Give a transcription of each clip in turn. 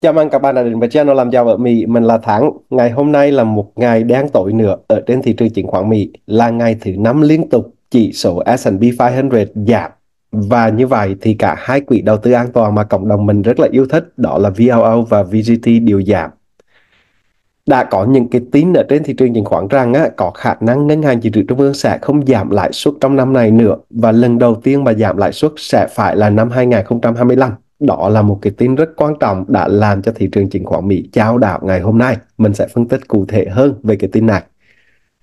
Chào mừng các bạn đã đến với channel làm giàu ở Mỹ. Mình là Thắng. Ngày hôm nay là một ngày đáng tội nữa ở trên thị trường chứng khoán Mỹ là ngày thứ năm liên tục chỉ số S&P 500 giảm. Và như vậy thì cả hai quỹ đầu tư an toàn mà cộng đồng mình rất là yêu thích đó là voo và VGT đều giảm. Đã có những cái tín ở trên thị trường chứng khoán rằng á, có khả năng ngân hàng dự trữ trung ương sẽ không giảm lãi suất trong năm này nữa và lần đầu tiên mà giảm lãi suất sẽ phải là năm 2025 đó là một cái tin rất quan trọng đã làm cho thị trường chứng khoán Mỹ chao đảo ngày hôm nay. Mình sẽ phân tích cụ thể hơn về cái tin này.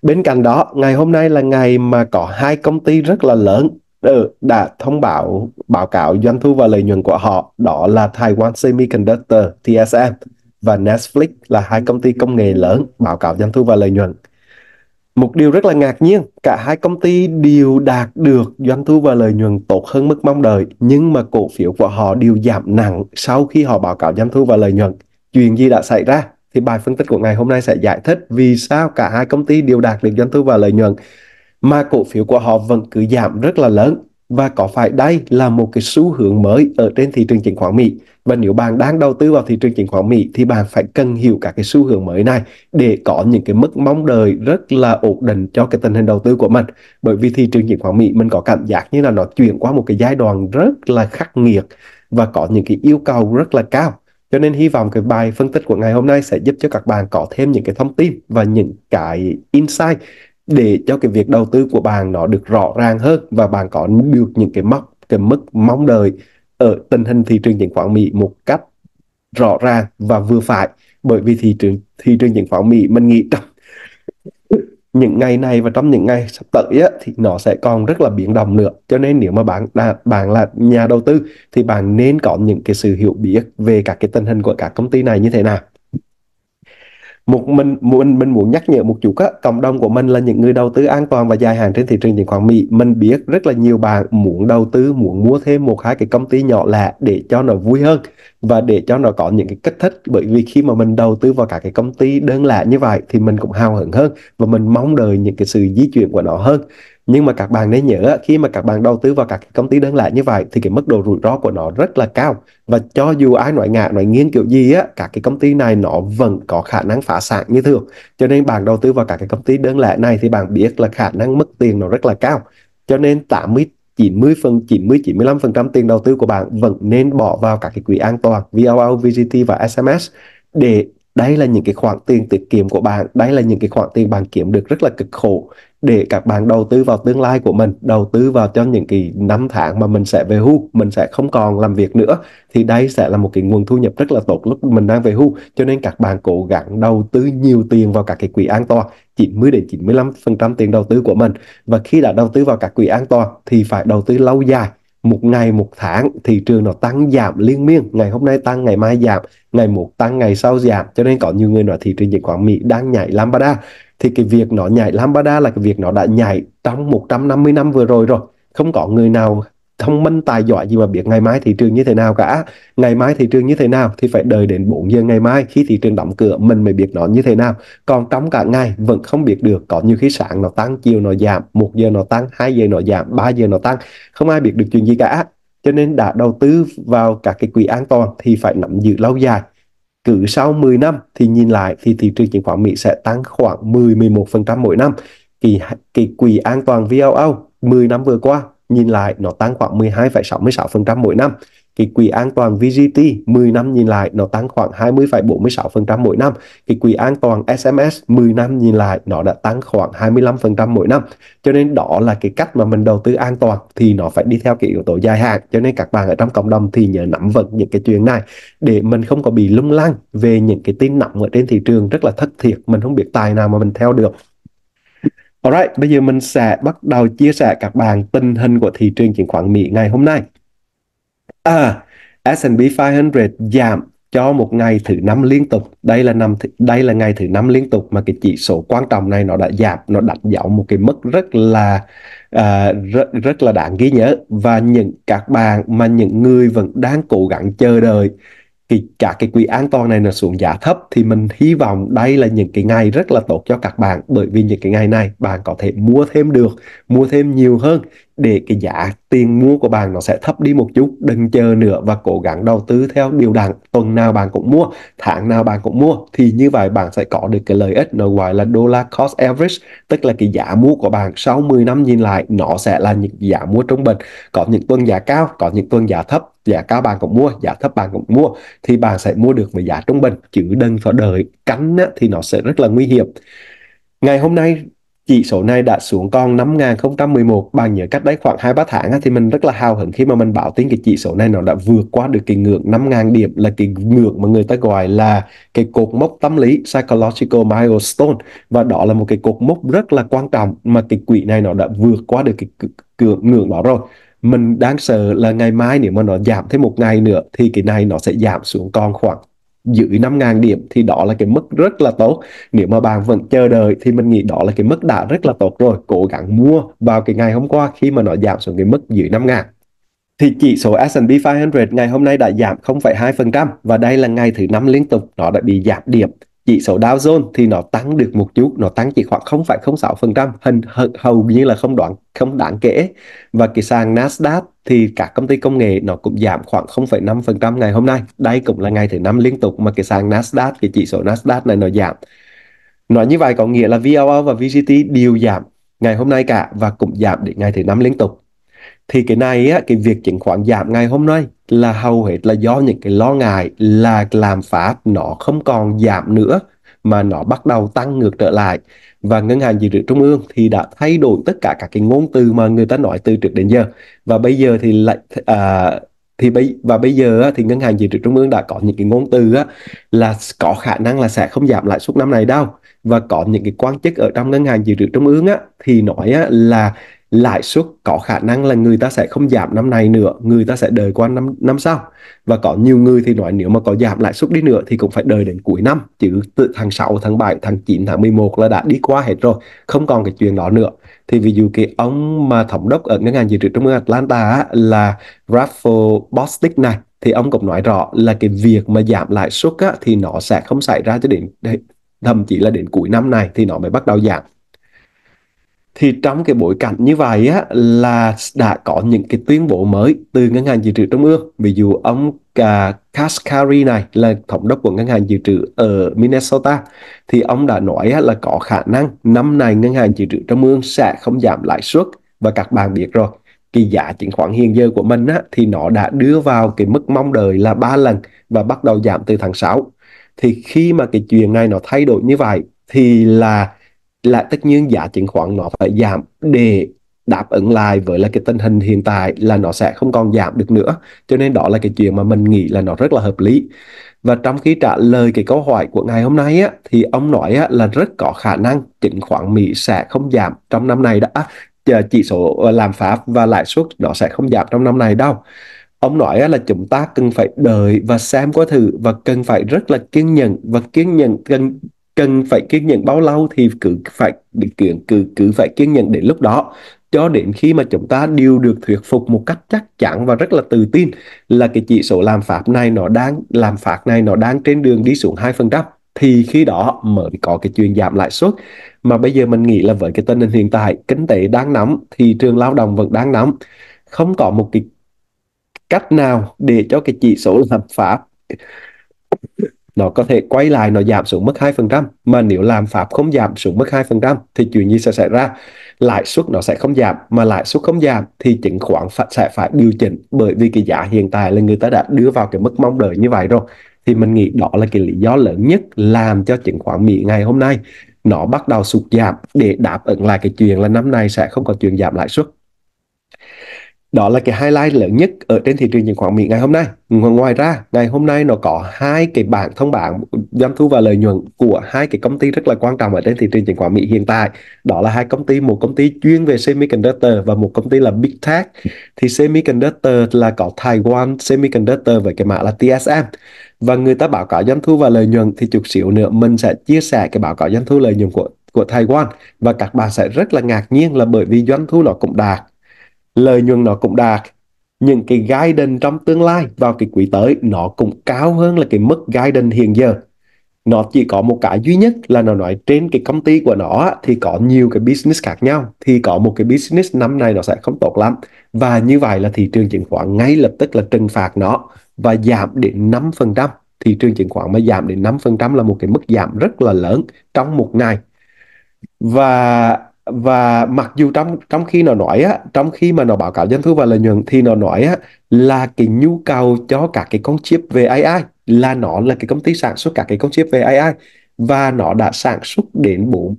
Bên cạnh đó, ngày hôm nay là ngày mà có hai công ty rất là lớn ừ, đã thông báo báo cáo doanh thu và lợi nhuận của họ. Đó là Taiwan Semiconductor TSM và Netflix là hai công ty công nghệ lớn báo cáo doanh thu và lợi nhuận. Một điều rất là ngạc nhiên, cả hai công ty đều đạt được doanh thu và lợi nhuận tốt hơn mức mong đợi, nhưng mà cổ phiếu của họ đều giảm nặng sau khi họ báo cáo doanh thu và lợi nhuận. Chuyện gì đã xảy ra? Thì bài phân tích của ngày hôm nay sẽ giải thích vì sao cả hai công ty đều đạt được doanh thu và lợi nhuận mà cổ phiếu của họ vẫn cứ giảm rất là lớn và có phải đây là một cái xu hướng mới ở trên thị trường chứng khoán Mỹ và nếu bạn đang đầu tư vào thị trường chứng khoán Mỹ thì bạn phải cần hiểu các cái xu hướng mới này để có những cái mức mong đợi rất là ổn định cho cái tình hình đầu tư của mình bởi vì thị trường chứng khoán Mỹ mình có cảm giác như là nó chuyển qua một cái giai đoạn rất là khắc nghiệt và có những cái yêu cầu rất là cao cho nên hy vọng cái bài phân tích của ngày hôm nay sẽ giúp cho các bạn có thêm những cái thông tin và những cái insight để cho cái việc đầu tư của bạn nó được rõ ràng hơn và bạn có được những cái mốc cái mức mong đợi ở tình hình thị trường chứng khoán Mỹ một cách rõ ràng và vừa phải bởi vì thị trường thị trường chứng khoán Mỹ mình nghĩ trong những ngày này và trong những ngày sắp tới á, thì nó sẽ còn rất là biến động nữa cho nên nếu mà bạn là bạn là nhà đầu tư thì bạn nên có những cái sự hiểu biết về các cái tình hình của các công ty này như thế nào một mình mình mình muốn nhắc nhở một chút á cộng đồng của mình là những người đầu tư an toàn và dài hạn trên thị trường chứng khoán Mỹ mình biết rất là nhiều bạn muốn đầu tư muốn mua thêm một hai cái công ty nhỏ lẻ để cho nó vui hơn và để cho nó có những cái kích thích bởi vì khi mà mình đầu tư vào cả cái công ty đơn lẻ như vậy thì mình cũng hào hứng hơn và mình mong đợi những cái sự di chuyển của nó hơn nhưng mà các bạn nên nhớ khi mà các bạn đầu tư vào các cái công ty đơn lẻ như vậy thì cái mức độ rủi ro của nó rất là cao và cho dù ai nói ngạ nói nghiêng kiểu gì á các cái công ty này nó vẫn có khả năng phá sản như thường cho nên bạn đầu tư vào các cái công ty đơn lẻ này thì bạn biết là khả năng mất tiền nó rất là cao cho nên 80 90 phần 90 95% tiền đầu tư của bạn vẫn nên bỏ vào các cái quỹ an toàn VOO, VGT và SMS để đây là những cái khoản tiền tiết kiệm của bạn đây là những cái khoản tiền bạn kiếm được rất là cực khổ để các bạn đầu tư vào tương lai của mình đầu tư vào cho những cái năm tháng mà mình sẽ về hưu mình sẽ không còn làm việc nữa thì đây sẽ là một cái nguồn thu nhập rất là tốt lúc mình đang về hưu cho nên các bạn cố gắng đầu tư nhiều tiền vào các cái quỹ an toàn 90 đến 95 phần trăm tiền đầu tư của mình và khi đã đầu tư vào các quỹ an toàn thì phải đầu tư lâu dài một ngày một tháng thị trường nó tăng giảm liên miên ngày hôm nay tăng ngày mai giảm ngày một tăng ngày sau giảm cho nên có nhiều người nói thị trường chứng khoán Mỹ đang nhảy lambada thì cái việc nó nhảy lambada là cái việc nó đã nhảy trong 150 năm vừa rồi rồi không có người nào thông minh tài giỏi gì mà biết ngày mai thị trường như thế nào cả ngày mai thị trường như thế nào thì phải đợi đến 4 giờ ngày mai khi thị trường đóng cửa mình mới biết nó như thế nào còn trong cả ngày vẫn không biết được có nhiều khi sáng nó tăng chiều nó giảm một giờ nó tăng hai giờ nó giảm ba giờ nó tăng không ai biết được chuyện gì cả cho nên đã đầu tư vào các cái quỹ an toàn thì phải nắm giữ lâu dài cứ sau 10 năm thì nhìn lại thì thị trường chứng khoán Mỹ sẽ tăng khoảng 10-11% mỗi năm kỳ kỳ quỹ an toàn VOO 10 năm vừa qua nhìn lại nó tăng khoảng 12,66% mỗi năm. Cái quỹ an toàn VGT 10 năm nhìn lại nó tăng khoảng 20,46% mỗi năm. Cái quỹ an toàn SMS 10 năm nhìn lại nó đã tăng khoảng 25% mỗi năm. Cho nên đó là cái cách mà mình đầu tư an toàn thì nó phải đi theo cái yếu tố dài hạn. Cho nên các bạn ở trong cộng đồng thì nhớ nắm vững những cái chuyện này để mình không có bị lung lăng về những cái tin nặng ở trên thị trường rất là thất thiệt. Mình không biết tài nào mà mình theo được. Alright, bây giờ mình sẽ bắt đầu chia sẻ các bạn tình hình của thị trường chứng khoán Mỹ ngày hôm nay. À, S&P 500 giảm cho một ngày thứ năm liên tục. Đây là năm đây là ngày thứ năm liên tục mà cái chỉ số quan trọng này nó đã giảm, nó đặt dấu một cái mức rất là uh, rất, rất là đáng ghi nhớ và những các bạn mà những người vẫn đang cố gắng chờ đợi thì cả cái quỹ an toàn này nó xuống giá thấp thì mình hy vọng đây là những cái ngày rất là tốt cho các bạn bởi vì những cái ngày này bạn có thể mua thêm được mua thêm nhiều hơn để cái giá tiền mua của bạn nó sẽ thấp đi một chút đừng chờ nữa và cố gắng đầu tư theo điều đặn tuần nào bạn cũng mua tháng nào bạn cũng mua thì như vậy bạn sẽ có được cái lợi ích nó gọi là dollar cost average tức là cái giá mua của bạn sau 10 năm nhìn lại nó sẽ là những giá mua trung bình có những tuần giá cao có những tuần giá thấp giá cao bạn cũng mua giá thấp bạn cũng mua thì bạn sẽ mua được với giá trung bình chứ đừng phải đợi cánh á, thì nó sẽ rất là nguy hiểm ngày hôm nay chỉ số này đã xuống còn 5011 bằng nhớ cách đấy khoảng 2-3 tháng thì mình rất là hào hứng khi mà mình bảo tin cái chỉ số này nó đã vượt qua được cái ngưỡng 5000 điểm là cái ngưỡng mà người ta gọi là cái cột mốc tâm lý psychological milestone và đó là một cái cột mốc rất là quan trọng mà cái quỹ này nó đã vượt qua được cái ngưỡng đó rồi mình đang sợ là ngày mai nếu mà nó giảm thêm một ngày nữa thì cái này nó sẽ giảm xuống còn khoảng dưới 5.000 điểm thì đó là cái mức rất là tốt nếu mà bạn vẫn chờ đợi thì mình nghĩ đó là cái mức đã rất là tốt rồi cố gắng mua vào cái ngày hôm qua khi mà nó giảm xuống cái mức dưới 5.000 thì chỉ số S&P 500 ngày hôm nay đã giảm 0,2% và đây là ngày thứ năm liên tục nó đã bị giảm điểm chỉ số Dow Jones thì nó tăng được một chút nó tăng chỉ khoảng 0,06% hình hầu như là không đoạn không đáng kể và cái sàn Nasdaq thì các công ty công nghệ nó cũng giảm khoảng 0,5% ngày hôm nay đây cũng là ngày thứ năm liên tục mà cái sàn Nasdaq cái chỉ số Nasdaq này nó giảm nói như vậy có nghĩa là VOO và VGT đều giảm ngày hôm nay cả và cũng giảm đến ngày thứ năm liên tục thì cái này á, cái việc chứng khoán giảm ngày hôm nay là hầu hết là do những cái lo ngại là làm phát nó không còn giảm nữa mà nó bắt đầu tăng ngược trở lại và ngân hàng dự trữ trung ương thì đã thay đổi tất cả các cái ngôn từ mà người ta nói từ trước đến giờ và bây giờ thì lại à, thì bây và bây giờ thì ngân hàng dự trữ trung ương đã có những cái ngôn từ á, là có khả năng là sẽ không giảm lãi suất năm này đâu và có những cái quan chức ở trong ngân hàng dự trữ trung ương á, thì nói á, là lãi suất có khả năng là người ta sẽ không giảm năm này nữa người ta sẽ đợi qua năm năm sau và có nhiều người thì nói nếu mà có giảm lãi suất đi nữa thì cũng phải đợi đến cuối năm chứ từ tháng 6, tháng 7, tháng 9, tháng 11 là đã đi qua hết rồi không còn cái chuyện đó nữa thì ví dụ cái ông mà thống đốc ở ngân hàng dự trữ trung ương Atlanta là Rafael Bostic này thì ông cũng nói rõ là cái việc mà giảm lãi suất á, thì nó sẽ không xảy ra cho đến thậm chí là đến cuối năm này thì nó mới bắt đầu giảm thì trong cái bối cảnh như vậy á là đã có những cái tuyên bố mới từ ngân hàng dự trữ trung ương ví dụ ông cả à, Kaskari này là thống đốc của ngân hàng dự trữ ở Minnesota thì ông đã nói á, là có khả năng năm này ngân hàng dự trữ trung ương sẽ không giảm lãi suất và các bạn biết rồi cái giá chứng khoản hiện giờ của mình á, thì nó đã đưa vào cái mức mong đợi là ba lần và bắt đầu giảm từ tháng 6 thì khi mà cái chuyện này nó thay đổi như vậy thì là là tất nhiên giá chứng khoán nó phải giảm để đáp ứng lại với là cái tình hình hiện tại là nó sẽ không còn giảm được nữa cho nên đó là cái chuyện mà mình nghĩ là nó rất là hợp lý và trong khi trả lời cái câu hỏi của ngày hôm nay á, thì ông nói á, là rất có khả năng chứng khoán Mỹ sẽ không giảm trong năm này đã ờ, chỉ số ờ, làm pháp và lãi suất nó sẽ không giảm trong năm này đâu ông nói là chúng ta cần phải đợi và xem qua thử và cần phải rất là kiên nhẫn và kiên nhẫn cần cần phải kiên nhẫn bao lâu thì cứ phải kiện cứ cứ phải kiên nhẫn đến lúc đó cho đến khi mà chúng ta đều được thuyết phục một cách chắc chắn và rất là tự tin là cái chỉ số làm phạt này nó đang làm phạt này nó đang trên đường đi xuống 2% thì khi đó mới có cái chuyện giảm lãi suất mà bây giờ mình nghĩ là với cái tình hình hiện tại kinh tế đang nóng thị trường lao động vẫn đang nóng không có một cái cách nào để cho cái chỉ số làm phạt nó có thể quay lại nó giảm xuống mức 2%, mà nếu làm Pháp không giảm xuống mức 2% thì chuyện gì sẽ xảy ra? Lãi suất nó sẽ không giảm, mà lãi suất không giảm thì chứng khoán sẽ phải điều chỉnh bởi vì cái giá hiện tại là người ta đã đưa vào cái mức mong đợi như vậy rồi. Thì mình nghĩ đó là cái lý do lớn nhất làm cho chứng khoán Mỹ ngày hôm nay nó bắt đầu sụt giảm để đáp ứng lại cái chuyện là năm nay sẽ không có chuyện giảm lãi suất đó là cái highlight lớn nhất ở trên thị trường chứng khoán Mỹ ngày hôm nay. Ngoài ra, ngày hôm nay nó có hai cái bảng thông bảng doanh thu và lợi nhuận của hai cái công ty rất là quan trọng ở trên thị trường chứng khoán Mỹ hiện tại. Đó là hai công ty, một công ty chuyên về semiconductor và một công ty là Big Tech. Thì semiconductor là có Taiwan Semiconductor với cái mã là TSM. Và người ta báo cáo doanh thu và lợi nhuận thì chút xíu nữa mình sẽ chia sẻ cái báo cáo doanh thu lợi nhuận của của Taiwan và các bạn sẽ rất là ngạc nhiên là bởi vì doanh thu nó cũng đạt lợi nhuận nó cũng đạt những cái guidance trong tương lai vào cái quý tới nó cũng cao hơn là cái mức guidance hiện giờ nó chỉ có một cái duy nhất là nó nói trên cái công ty của nó thì có nhiều cái business khác nhau thì có một cái business năm nay nó sẽ không tốt lắm và như vậy là thị trường chứng khoán ngay lập tức là trừng phạt nó và giảm đến 5% thị trường chứng khoán mà giảm đến 5% là một cái mức giảm rất là lớn trong một ngày và và mặc dù trong trong khi nó nói á trong khi mà nó báo cáo doanh thu và lợi nhuận thì nó nói á là cái nhu cầu cho các cái con chip về AI là nó là cái công ty sản xuất các cái con chip về AI và nó đã sản xuất đến bốn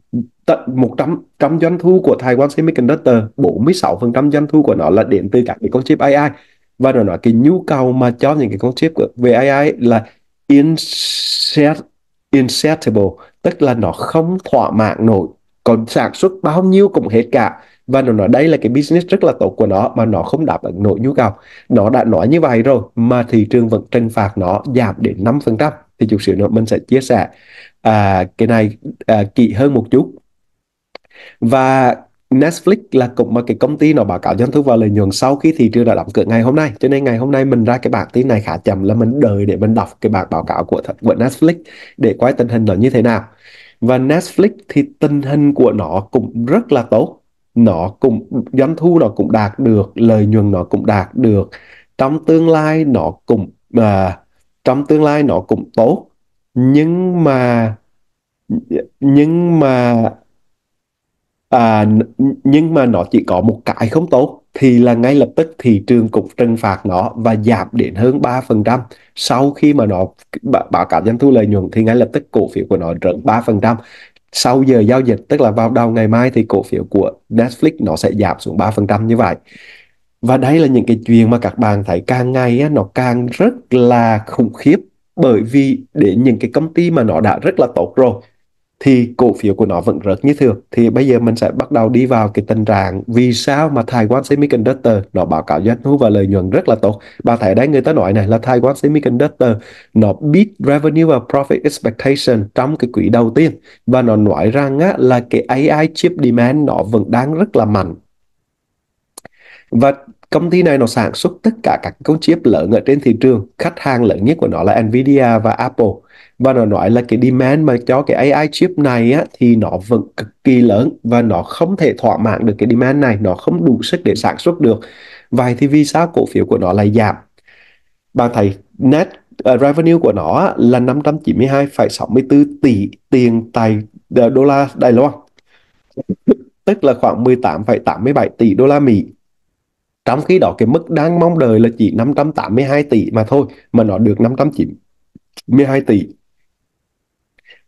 tận 100 trăm doanh thu của Taiwan Semiconductor 46% doanh thu của nó là đến từ các cái con chip AI và nó nói cái nhu cầu mà cho những cái con chip về AI là inset, insetable tức là nó không thỏa mãn nổi còn sản xuất bao nhiêu cũng hết cả và nó nói đây là cái business rất là tốt của nó mà nó không đáp ứng nổi nhu cầu nó đã nói như vậy rồi mà thị trường vẫn trừng phạt nó giảm đến 5% thì chút xíu nữa mình sẽ chia sẻ à, cái này à, kỹ hơn một chút và Netflix là cũng mà cái công ty nó báo cáo doanh thu và lợi nhuận sau khi thị trường đã đóng cửa ngày hôm nay cho nên ngày hôm nay mình ra cái bản tin này khá chậm là mình đợi để mình đọc cái bản báo cáo của của Netflix để quay tình hình nó như thế nào và Netflix thì tình hình của nó cũng rất là tốt nó cũng doanh thu nó cũng đạt được lợi nhuận nó cũng đạt được trong tương lai nó cũng à, trong tương lai nó cũng tốt nhưng mà nhưng mà À, nhưng mà nó chỉ có một cái không tốt thì là ngay lập tức thị trường cũng trừng phạt nó và giảm đến hơn 3%. Sau khi mà nó báo cáo doanh thu lợi nhuận thì ngay lập tức cổ phiếu của nó rớt 3%. Sau giờ giao dịch tức là vào đầu ngày mai thì cổ phiếu của Netflix nó sẽ giảm xuống 3% như vậy. Và đây là những cái chuyện mà các bạn thấy càng ngày á, nó càng rất là khủng khiếp bởi vì để những cái công ty mà nó đã rất là tốt rồi thì cổ phiếu của nó vẫn rớt như thường thì bây giờ mình sẽ bắt đầu đi vào cái tình trạng vì sao mà Taiwan Semiconductor nó báo cáo doanh thu và lợi nhuận rất là tốt bà thấy đấy người ta nói này là Taiwan Semiconductor nó beat revenue và profit expectation trong cái quỹ đầu tiên và nó nói rằng á, là cái AI chip demand nó vẫn đang rất là mạnh và công ty này nó sản xuất tất cả các con chip lớn ở trên thị trường khách hàng lớn nhất của nó là Nvidia và Apple và nó nói là cái demand mà cho cái AI chip này á, thì nó vẫn cực kỳ lớn và nó không thể thỏa mãn được cái demand này nó không đủ sức để sản xuất được vậy thì vì sao cổ phiếu của nó lại giảm bạn thấy net uh, revenue của nó là 592,64 tỷ tiền tài ờ, đô la Đài Loan tức là khoảng 18,87 tỷ đô la Mỹ trong khi đó cái mức đang mong đợi là chỉ 582 tỷ mà thôi mà nó được 592 tỷ.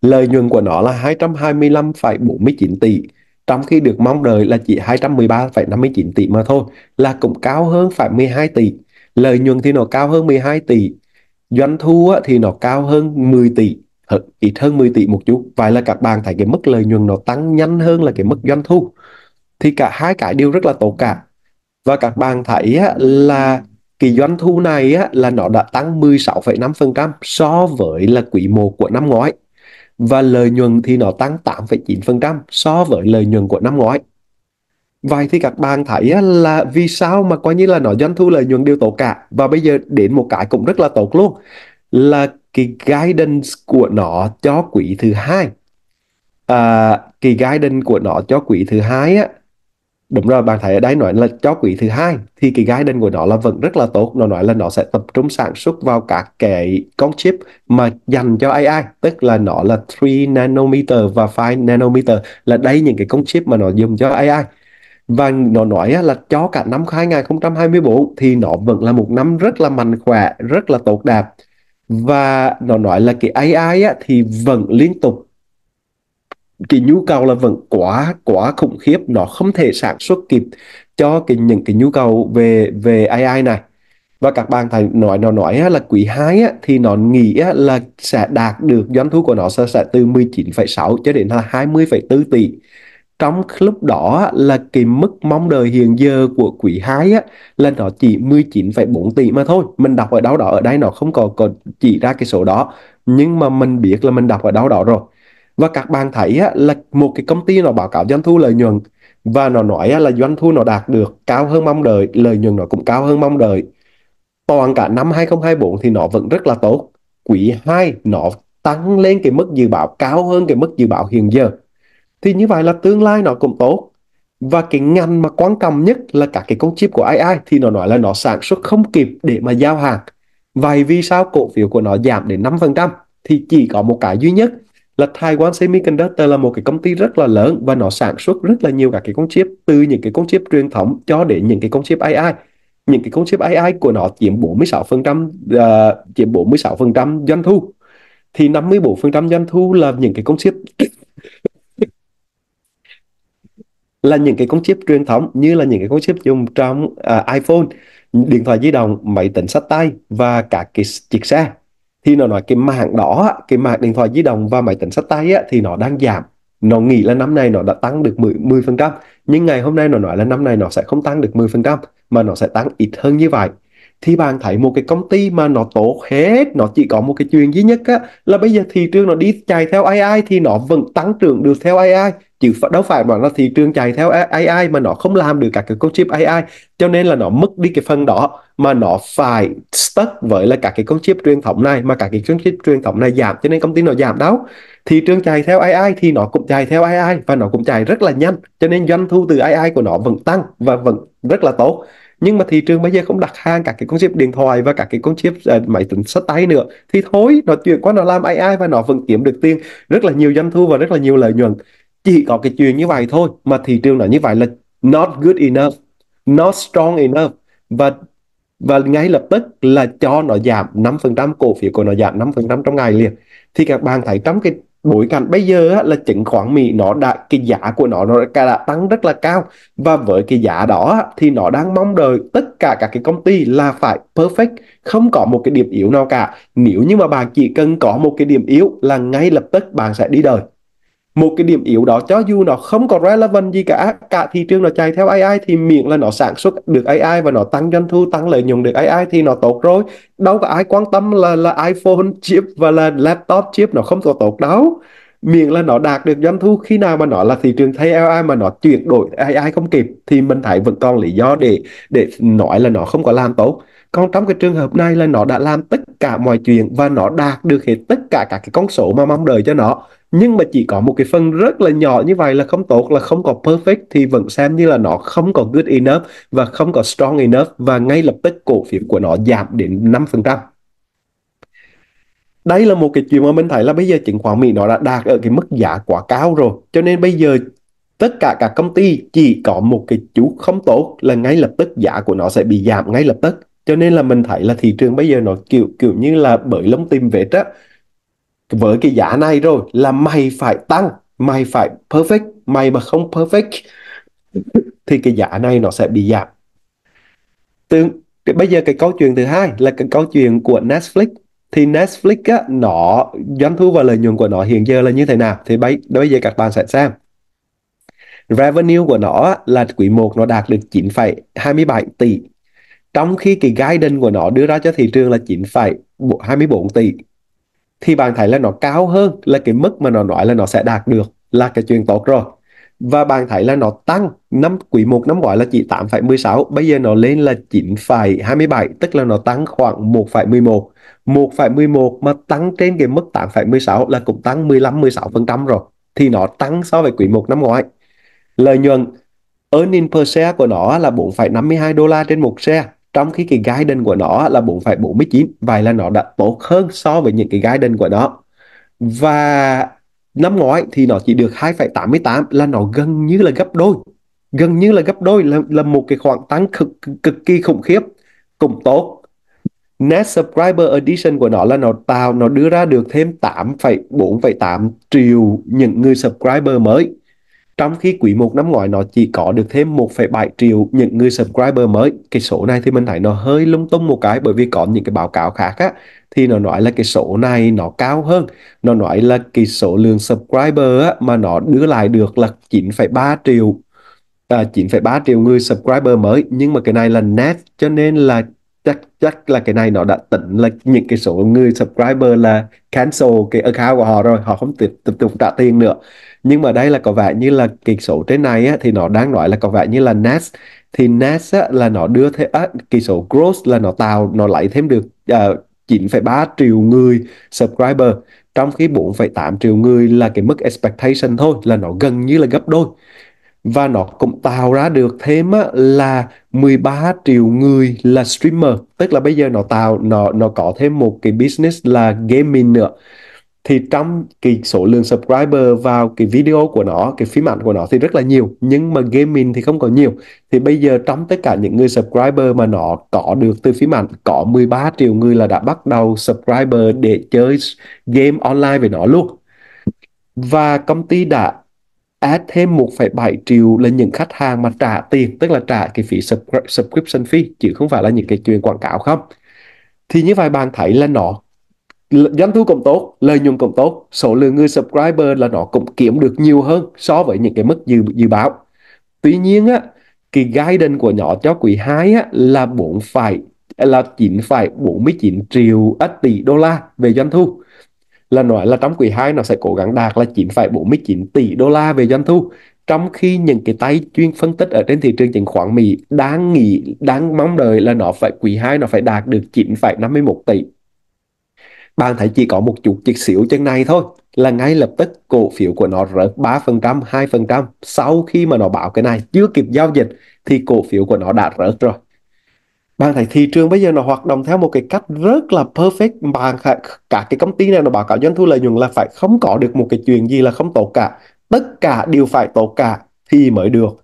Lợi nhuận của nó là 225,49 tỷ trong khi được mong đợi là chỉ 213,59 tỷ mà thôi là cũng cao hơn phải 12 tỷ lợi nhuận thì nó cao hơn 12 tỷ doanh thu thì nó cao hơn 10 tỷ ít hơn 10 tỷ một chút vậy là các bạn thấy cái mức lợi nhuận nó tăng nhanh hơn là cái mức doanh thu thì cả hai cái đều rất là tốt cả và các bạn thấy là kỳ doanh thu này là nó đã tăng 16,5% so với là quý 1 của năm ngoái và lợi nhuận thì nó tăng 8,9% so với lợi nhuận của năm ngoái. Vậy thì các bạn thấy là vì sao mà coi như là nó doanh thu lợi nhuận đều tốt cả và bây giờ đến một cái cũng rất là tốt luôn là cái guidance của nó cho quỹ thứ hai à, cái guidance của nó cho quỹ thứ hai á, đúng rồi bạn thấy ở đây nói là cho quý thứ hai thì cái guidance của nó là vẫn rất là tốt nó nói là nó sẽ tập trung sản xuất vào các cái con chip mà dành cho AI tức là nó là 3 nanometer và 5 nanometer là đây những cái con chip mà nó dùng cho AI và nó nói là cho cả năm 2024 thì nó vẫn là một năm rất là mạnh khỏe rất là tốt đẹp và nó nói là cái AI á thì vẫn liên tục cái nhu cầu là vẫn quá quá khủng khiếp nó không thể sản xuất kịp cho cái những cái nhu cầu về về AI này và các bạn thầy nói nó nói là quý 2 thì nó nghĩ là sẽ đạt được doanh thu của nó sẽ, sẽ từ 19,6 cho đến là 20,4 tỷ trong lúc đó là cái mức mong đợi hiện giờ của quỷ hái á, là nó chỉ 19,4 tỷ mà thôi mình đọc ở đâu đó ở đây nó không còn còn chỉ ra cái số đó nhưng mà mình biết là mình đọc ở đâu đó rồi và các bạn thấy là một cái công ty nó báo cáo doanh thu lợi nhuận và nó nói là doanh thu nó đạt được cao hơn mong đợi lợi nhuận nó cũng cao hơn mong đợi toàn cả năm 2024 thì nó vẫn rất là tốt quý 2 nó tăng lên cái mức dự báo cao hơn cái mức dự báo hiện giờ thì như vậy là tương lai nó cũng tốt và cái ngành mà quan trọng nhất là các cái con chip của AI thì nó nói là nó sản xuất không kịp để mà giao hàng vậy vì sao cổ phiếu của nó giảm đến 5% thì chỉ có một cái duy nhất là Taiwan Semiconductor là một cái công ty rất là lớn và nó sản xuất rất là nhiều các cái con chip từ những cái con chip truyền thống cho đến những cái con chip AI những cái con chip AI của nó chiếm 46% uh, ờ, chiếm 46% doanh thu thì 54% doanh thu là những cái con chip là những cái con chip truyền thống như là những cái con chip dùng trong uh, iPhone, điện thoại di động, máy tính sách tay và cả cái chiếc xe thì nó nói cái mạng đó cái mạng điện thoại di động và máy tính sách tay á, thì nó đang giảm nó nghĩ là năm nay nó đã tăng được 10, 10% nhưng ngày hôm nay nó nói là năm nay nó sẽ không tăng được 10% mà nó sẽ tăng ít hơn như vậy thì bạn thấy một cái công ty mà nó tốt hết nó chỉ có một cái chuyện duy nhất á, là bây giờ thị trường nó đi chạy theo AI thì nó vẫn tăng trưởng được theo AI chứ đâu phải mà nó thị trường chạy theo AI mà nó không làm được các cái con chip AI cho nên là nó mất đi cái phần đó mà nó phải stuck với là các cái con chip truyền thống này mà các cái con chip truyền thống này giảm cho nên công ty nó giảm đâu thị trường chạy theo AI thì nó cũng chạy theo AI và nó cũng chạy rất là nhanh cho nên doanh thu từ AI của nó vẫn tăng và vẫn rất là tốt nhưng mà thị trường bây giờ không đặt hàng các cái con chip điện thoại và các cái concept uh, ờ, máy tính sách tay nữa thì thôi nó chuyển qua nó làm AI và nó vẫn kiếm được tiền rất là nhiều doanh thu và rất là nhiều lợi nhuận chỉ có cái chuyện như vậy thôi mà thị trường nó như vậy là not good enough not strong enough và và ngay lập tức là cho nó giảm 5% cổ phiếu của nó giảm 5% trong ngày liền thì các bạn thấy trong cái bối cảnh bây giờ là chứng khoán Mỹ nó đã cái giá của nó nó đã, tăng rất là cao và với cái giá đó thì nó đang mong đợi tất cả các cái công ty là phải perfect không có một cái điểm yếu nào cả nếu như mà bạn chỉ cần có một cái điểm yếu là ngay lập tức bạn sẽ đi đời một cái điểm yếu đó cho dù nó không có relevant gì cả cả thị trường nó chạy theo AI thì miệng là nó sản xuất được AI và nó tăng doanh thu tăng lợi nhuận được AI thì nó tốt rồi đâu có ai quan tâm là là iPhone chip và là laptop chip nó không có tốt đâu miệng là nó đạt được doanh thu khi nào mà nó là thị trường thay AI mà nó chuyển đổi AI không kịp thì mình thấy vẫn còn lý do để để nói là nó không có làm tốt còn trong cái trường hợp này là nó đã làm tất cả mọi chuyện và nó đạt được hết tất cả các cái con số mà mong đợi cho nó nhưng mà chỉ có một cái phần rất là nhỏ như vậy là không tốt là không có perfect thì vẫn xem như là nó không có good enough và không có strong enough và ngay lập tức cổ phiếu của nó giảm đến 5% đây là một cái chuyện mà mình thấy là bây giờ chứng khoản Mỹ nó đã đạt ở cái mức giá quá cao rồi cho nên bây giờ tất cả các công ty chỉ có một cái chú không tốt là ngay lập tức giá của nó sẽ bị giảm ngay lập tức cho nên là mình thấy là thị trường bây giờ nó kiểu kiểu như là bởi lông tìm vết á với cái giá này rồi là mày phải tăng mày phải perfect mày mà không perfect thì cái giá này nó sẽ bị giảm Từ, bây giờ cái câu chuyện thứ hai là cái câu chuyện của Netflix thì Netflix á, nó doanh thu và lợi nhuận của nó hiện giờ là như thế nào thì bây, bây giờ các bạn sẽ xem revenue của nó là quý 1 nó đạt được 9,27 tỷ trong khi cái guidance của nó đưa ra cho thị trường là 9,24 tỷ thì bạn thấy là nó cao hơn là cái mức mà nó nói là nó sẽ đạt được là cái chuyện tốt rồi và bạn thấy là nó tăng năm quý một năm ngoái là chỉ 8,16 bây giờ nó lên là 9,27 tức là nó tăng khoảng 1,11 1,11 mà tăng trên cái mức 8,16 là cũng tăng 15 16% rồi thì nó tăng so với quý một năm ngoái lợi nhuận earning per share của nó là 4,52 đô la trên một share trong khi cái guidance của nó là 4,49 vậy là nó đã tốt hơn so với những cái guidance của nó và năm ngoái thì nó chỉ được 2,88 là nó gần như là gấp đôi gần như là gấp đôi là, là một cái khoảng tăng cực, cực kỳ khủng khiếp cũng tốt Net Subscriber Edition của nó là nó tạo nó đưa ra được thêm 8,4,8 triệu những người subscriber mới trong khi quý một năm ngoái nó chỉ có được thêm 1,7 triệu những người subscriber mới. Cái số này thì mình thấy nó hơi lung tung một cái bởi vì có những cái báo cáo khác á thì nó nói là cái số này nó cao hơn. Nó nói là cái số lượng subscriber á, mà nó đưa lại được là 9,3 triệu à, 9,3 triệu người subscriber mới nhưng mà cái này là net cho nên là chắc chắc là cái này nó đã tỉnh là những cái số người subscriber là cancel cái account của họ rồi họ không tiếp, tiếp tục trả tiền nữa nhưng mà đây là có vẻ như là kỳ số trên này á, thì nó đang nói là có vẻ như là NAS thì NAS á, là nó đưa thế á, kỳ số gross là nó tạo nó lại thêm được uh, à, 9,3 triệu người subscriber trong khi 4,8 triệu người là cái mức expectation thôi là nó gần như là gấp đôi và nó cũng tạo ra được thêm á, là 13 triệu người là streamer tức là bây giờ nó tạo nó nó có thêm một cái business là gaming nữa thì trong cái số lượng subscriber vào cái video của nó cái phím ảnh của nó thì rất là nhiều nhưng mà gaming thì không có nhiều thì bây giờ trong tất cả những người subscriber mà nó có được từ phím ảnh có 13 triệu người là đã bắt đầu subscriber để chơi game online với nó luôn và công ty đã add thêm 1,7 triệu là những khách hàng mà trả tiền tức là trả cái phí subscription fee chứ không phải là những cái chuyện quảng cáo không thì như vậy bạn thấy là nó doanh thu cũng tốt lợi nhuận cũng tốt số lượng người subscriber là nó cũng kiếm được nhiều hơn so với những cái mức dự dự báo tuy nhiên á cái guidance của nhỏ cho quý 2 á, là 4 phải là 9 phải 49 triệu tỷ đô la về doanh thu là nói là trong quý 2 nó sẽ cố gắng đạt là phải 9,49 tỷ đô la về doanh thu trong khi những cái tay chuyên phân tích ở trên thị trường chứng khoán Mỹ đang nghĩ đang mong đợi là nó phải quý 2 nó phải đạt được phải 9,51 tỷ bạn thấy chỉ có một chút chút xíu chân này thôi là ngay lập tức cổ phiếu của nó rớt 3%, 2% sau khi mà nó bảo cái này chưa kịp giao dịch thì cổ phiếu của nó đã rớt rồi. Bạn thấy thị trường bây giờ nó hoạt động theo một cái cách rất là perfect mà cả cái công ty này nó báo cáo doanh thu lợi nhuận là phải không có được một cái chuyện gì là không tốt cả. Tất cả đều phải tốt cả thì mới được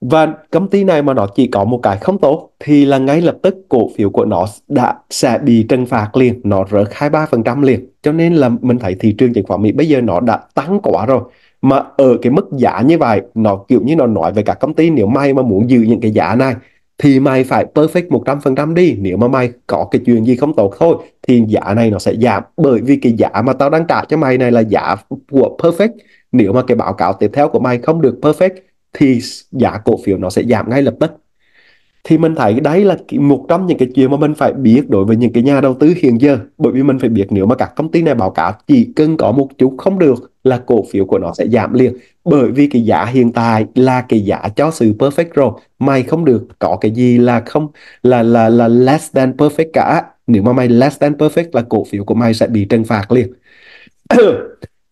và công ty này mà nó chỉ có một cái không tốt thì là ngay lập tức cổ phiếu của nó đã sẽ bị trừng phạt liền, nó rớt 23% liền. Cho nên là mình thấy thị trường chứng khoán Mỹ bây giờ nó đã tăng quá rồi. Mà ở cái mức giá như vậy, nó kiểu như nó nói về các công ty nếu mày mà muốn giữ những cái giá này thì mày phải perfect 100% đi. Nếu mà mày có cái chuyện gì không tốt thôi thì giá này nó sẽ giảm bởi vì cái giá mà tao đang trả cho mày này là giá của perfect. Nếu mà cái báo cáo tiếp theo của mày không được perfect thì giá cổ phiếu nó sẽ giảm ngay lập tức thì mình thấy đấy là một trong những cái chuyện mà mình phải biết đối với những cái nhà đầu tư hiện giờ bởi vì mình phải biết nếu mà các công ty này báo cáo chỉ cần có một chút không được là cổ phiếu của nó sẽ giảm liền bởi vì cái giá hiện tại là cái giá cho sự perfect rồi mày không được có cái gì là không là là là less than perfect cả nếu mà mày less than perfect là cổ phiếu của mày sẽ bị trừng phạt liền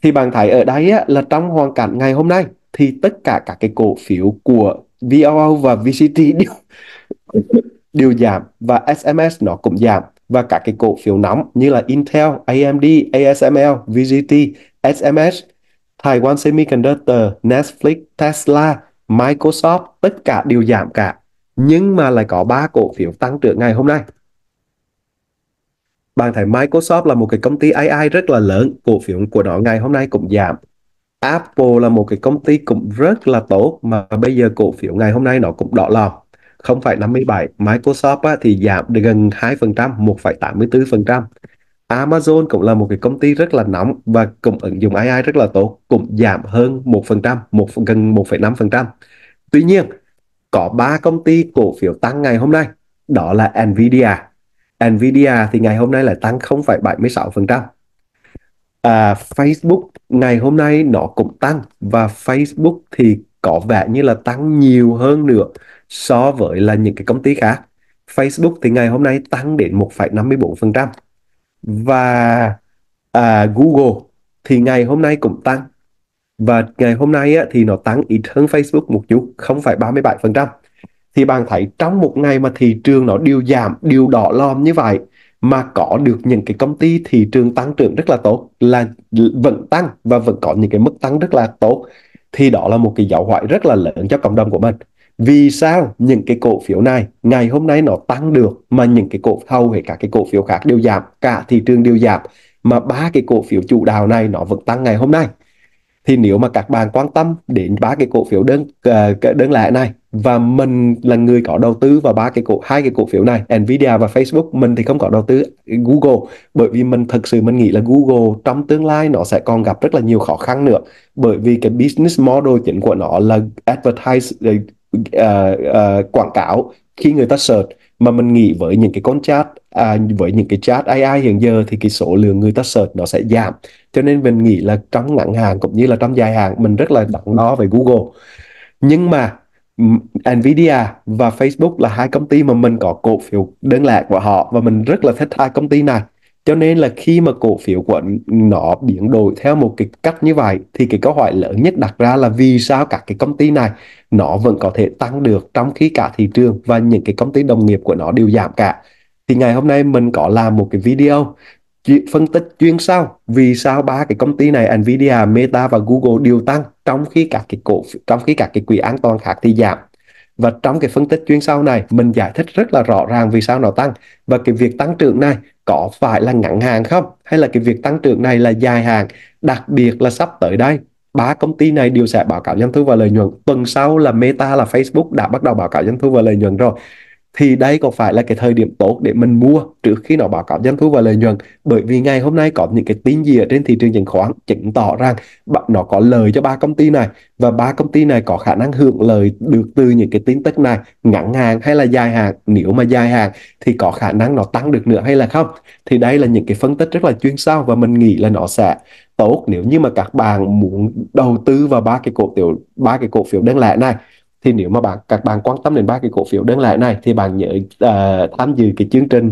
thì bạn thấy ở đây á, là trong hoàn cảnh ngày hôm nay thì tất cả các cái cổ phiếu của VOO và VCT đều đều giảm và SMS nó cũng giảm và các cái cổ phiếu nóng như là Intel, AMD, ASML, VGT, SMS, Taiwan Semiconductor, Netflix, Tesla, Microsoft tất cả đều giảm cả nhưng mà lại có ba cổ phiếu tăng trưởng ngày hôm nay bạn thấy Microsoft là một cái công ty AI rất là lớn cổ phiếu của nó ngày hôm nay cũng giảm Apple là một cái công ty cũng rất là tốt mà bây giờ cổ phiếu ngày hôm nay nó cũng đỏ lò không phải 57 Microsoft á, thì giảm được gần 2% 1,84% Amazon cũng là một cái công ty rất là nóng và cũng ứng dụng AI rất là tốt cũng giảm hơn 1% một gần 1,5% tuy nhiên có ba công ty cổ phiếu tăng ngày hôm nay đó là Nvidia Nvidia thì ngày hôm nay là tăng 0,76% à, Facebook ngày hôm nay nó cũng tăng và Facebook thì có vẻ như là tăng nhiều hơn nữa so với là những cái công ty khác. Facebook thì ngày hôm nay tăng đến 1,54% và à, Google thì ngày hôm nay cũng tăng và ngày hôm nay á, thì nó tăng ít hơn Facebook một chút không phải 37%. thì bạn thấy trong một ngày mà thị trường nó điều giảm điều đỏ lòm như vậy mà có được những cái công ty thị trường tăng trưởng rất là tốt là vẫn tăng và vẫn có những cái mức tăng rất là tốt thì đó là một cái giáo hoại rất là lớn cho cộng đồng của mình vì sao những cái cổ phiếu này ngày hôm nay nó tăng được mà những cái cổ hầu hay cả cái cổ phiếu khác đều giảm cả thị trường đều giảm mà ba cái cổ phiếu chủ đạo này nó vẫn tăng ngày hôm nay thì nếu mà các bạn quan tâm đến ba cái cổ phiếu đơn ờ, đơn lẻ này và mình là người có đầu tư vào ba cái cổ hai cái cổ phiếu này Nvidia và Facebook mình thì không có đầu tư Google bởi vì mình thật sự mình nghĩ là Google trong tương lai nó sẽ còn gặp rất là nhiều khó khăn nữa bởi vì cái business model chính của nó là advertise uh, uh, quảng cáo khi người ta search mà mình nghĩ với những cái con chat à, với những cái chat AI hiện giờ thì cái số lượng người ta search nó sẽ giảm cho nên mình nghĩ là trong ngắn hạn cũng như là trong dài hạn mình rất là đắn đo về Google nhưng mà Nvidia và Facebook là hai công ty mà mình có cổ phiếu đơn lẻ của họ và mình rất là thích hai công ty này cho nên là khi mà cổ phiếu của nó biến đổi theo một cái cách như vậy thì cái câu hỏi lớn nhất đặt ra là vì sao các cái công ty này nó vẫn có thể tăng được trong khi cả thị trường và những cái công ty đồng nghiệp của nó đều giảm cả thì ngày hôm nay mình có làm một cái video phân tích chuyên sâu vì sao ba cái công ty này Nvidia, Meta và Google đều tăng trong khi các cái cổ trong khi các cái quỹ an toàn khác thì giảm và trong cái phân tích chuyên sâu này mình giải thích rất là rõ ràng vì sao nó tăng và cái việc tăng trưởng này có phải là ngắn hàng không hay là cái việc tăng trưởng này là dài hàng đặc biệt là sắp tới đây ba công ty này đều sẽ báo cáo doanh thu và lợi nhuận tuần sau là Meta là Facebook đã bắt đầu báo cáo doanh thu và lợi nhuận rồi thì đây có phải là cái thời điểm tốt để mình mua trước khi nó báo cáo doanh thu và lợi nhuận bởi vì ngày hôm nay có những cái tin gì ở trên thị trường chứng khoán chứng tỏ rằng nó có lời cho ba công ty này và ba công ty này có khả năng hưởng lợi được từ những cái tin tức này ngắn hạn hay là dài hạn nếu mà dài hạn thì có khả năng nó tăng được nữa hay là không thì đây là những cái phân tích rất là chuyên sâu và mình nghĩ là nó sẽ tốt nếu như mà các bạn muốn đầu tư vào ba cái cổ phiếu ba cái cổ phiếu đơn lẻ này thì nếu mà bạn các bạn quan tâm đến ba cái cổ phiếu đơn lẻ này thì bạn nhớ uh, tham dự cái chương trình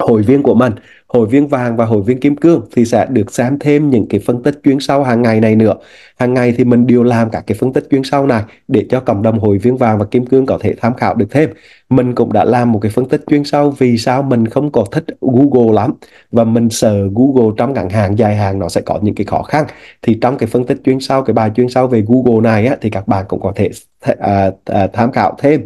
hội viên của mình hội viên vàng và hội viên kim cương thì sẽ được xem thêm những cái phân tích chuyên sâu hàng ngày này nữa hàng ngày thì mình đều làm các cái phân tích chuyên sâu này để cho cộng đồng hội viên vàng và kim cương có thể tham khảo được thêm mình cũng đã làm một cái phân tích chuyên sâu vì sao mình không có thích Google lắm và mình sợ Google trong ngắn hàng dài hàng nó sẽ có những cái khó khăn thì trong cái phân tích chuyên sâu cái bài chuyên sâu về Google này á, thì các bạn cũng có thể th- à, à, tham khảo thêm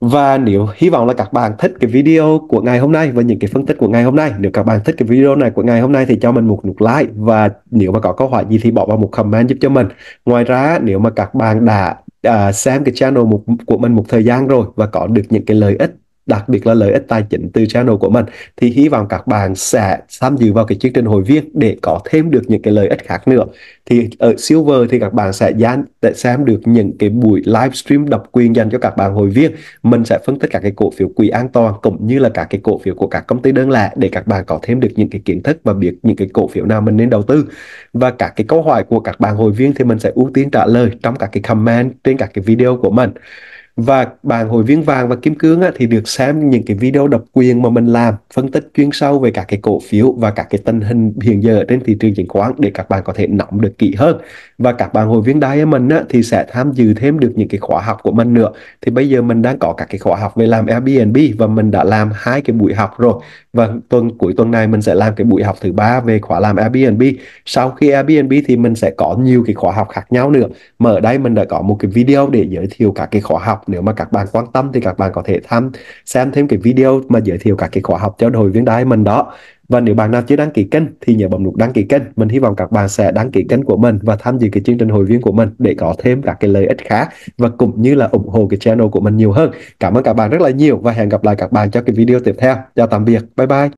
và nếu hy vọng là các bạn thích cái video của ngày hôm nay và những cái phân tích của ngày hôm nay, nếu các bạn thích cái video này của ngày hôm nay thì cho mình một nút like và nếu mà có câu hỏi gì thì bỏ vào một comment giúp cho mình. Ngoài ra nếu mà các bạn đã à, xem cái channel một, của mình một thời gian rồi và có được những cái lợi ích đặc biệt là lợi ích tài chính từ channel của mình thì hy vọng các bạn sẽ tham dự vào cái chương trình hội viên để có thêm được những cái lợi ích khác nữa thì ở Silver thì các bạn sẽ dán để xem được những cái buổi livestream độc quyền dành cho các bạn hội viên mình sẽ phân tích các cái cổ phiếu quỹ an toàn cũng như là các cái cổ phiếu của các công ty đơn lẻ để các bạn có thêm được những cái kiến thức và biết những cái cổ phiếu nào mình nên đầu tư và các cái câu hỏi của các bạn hội viên thì mình sẽ ưu tiên trả lời trong các cái comment trên các cái video của mình và bạn hội viên vàng và kim cương á, thì được xem những cái video độc quyền mà mình làm phân tích chuyên sâu về các cái cổ phiếu và các cái tình hình hiện giờ trên thị trường chứng khoán để các bạn có thể nắm được kỹ hơn và các bạn hội viên đai mình á, thì sẽ tham dự thêm được những cái khóa học của mình nữa thì bây giờ mình đang có các cái khóa học về làm Airbnb và mình đã làm hai cái buổi học rồi và tuần cuối tuần này mình sẽ làm cái buổi học thứ ba về khóa làm Airbnb sau khi Airbnb thì mình sẽ có nhiều cái khóa học khác nhau nữa mà ở đây mình đã có một cái video để giới thiệu các cái khóa học nếu mà các bạn quan tâm thì các bạn có thể tham xem thêm cái video mà giới thiệu các cái khóa học cho hội viên đai mình đó và nếu bạn nào chưa đăng ký kênh thì nhớ bấm nút đăng ký kênh mình hy vọng các bạn sẽ đăng ký kênh của mình và tham dự cái chương trình hội viên của mình để có thêm các cái lợi ích khác và cũng như là ủng hộ cái channel của mình nhiều hơn cảm ơn các bạn rất là nhiều và hẹn gặp lại các bạn cho cái video tiếp theo chào tạm biệt bye bye